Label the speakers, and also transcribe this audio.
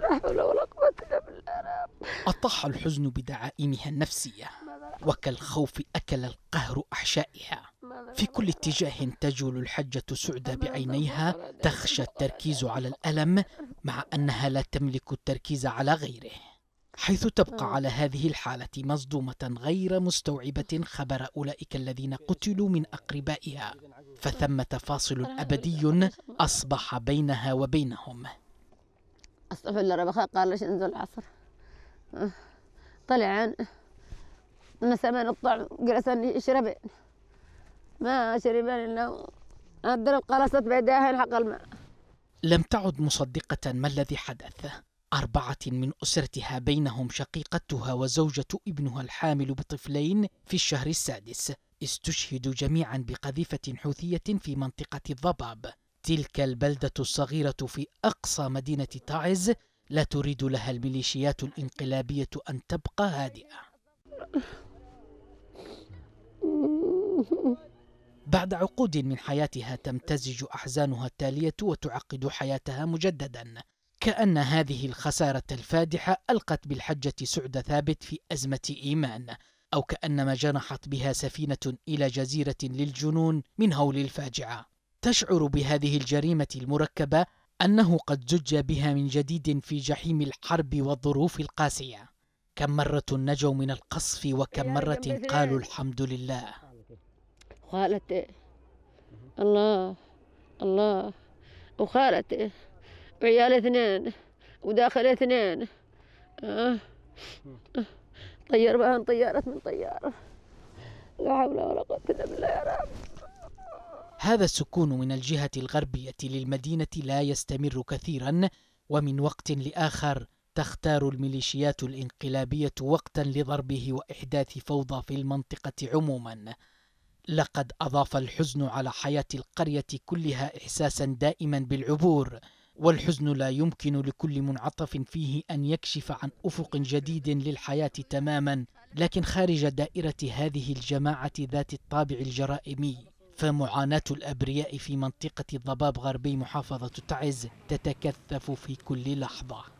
Speaker 1: لا حول ولا قوة إلا بالله أطاح الحزن بدعائمها النفسية وكالخوف أكل القهر أحشائها في كل اتجاه تجول الحجة سعدى بعينيها تخشى التركيز على الألم مع أنها لا تملك التركيز على غيره حيث تبقى على هذه الحالة مصدومة غير مستوعبة خبر أولئك الذين قتلوا من أقربائها فثمة فاصل أبدي أصبح بينها وبينهم
Speaker 2: استغفر الله ربي قال ليش انزل العصر أه. طلعن ما سمعنا الطعم جلسن اشرب ما يعني شربان إلا الدرب قلصت بيداهن حق الماء
Speaker 1: لم تعد مصدقة ما الذي حدث أربعة من أسرتها بينهم شقيقتها وزوجة ابنها الحامل بطفلين في الشهر السادس استشهدوا جميعا بقذيفة حوثية في منطقة الضباب تلك البلدة الصغيرة في أقصى مدينة تعز لا تريد لها الميليشيات الانقلابية أن تبقى هادئة بعد عقود من حياتها تمتزج أحزانها التالية وتعقد حياتها مجددا كأن هذه الخسارة الفادحة ألقت بالحجة سعد ثابت في أزمة إيمان أو كأنما جنحت بها سفينة إلى جزيرة للجنون من هول الفاجعة تشعر بهذه الجريمه المركبه انه قد زج بها من جديد في جحيم الحرب والظروف القاسيه كم مره نجوا من القصف وكم مره قالوا الحمد لله
Speaker 2: خالتي الله الله وخالتي وعيال اثنين وداخل اثنين آه. آه. طير بها طيارة من طيارة لا حول ولا قوة إلا بالله يا رب هذا
Speaker 1: السكون من الجهة الغربية للمدينة لا يستمر كثيرا ومن وقت لآخر تختار الميليشيات الانقلابية وقتا لضربه وإحداث فوضى في المنطقة عموما لقد أضاف الحزن على حياة القرية كلها إحساسا دائما بالعبور والحزن لا يمكن لكل منعطف فيه أن يكشف عن أفق جديد للحياة تماما لكن خارج دائرة هذه الجماعة ذات الطابع الجرائمي فمعاناة الأبرياء في منطقة الضباب غربي محافظة تعز تتكثف في كل لحظة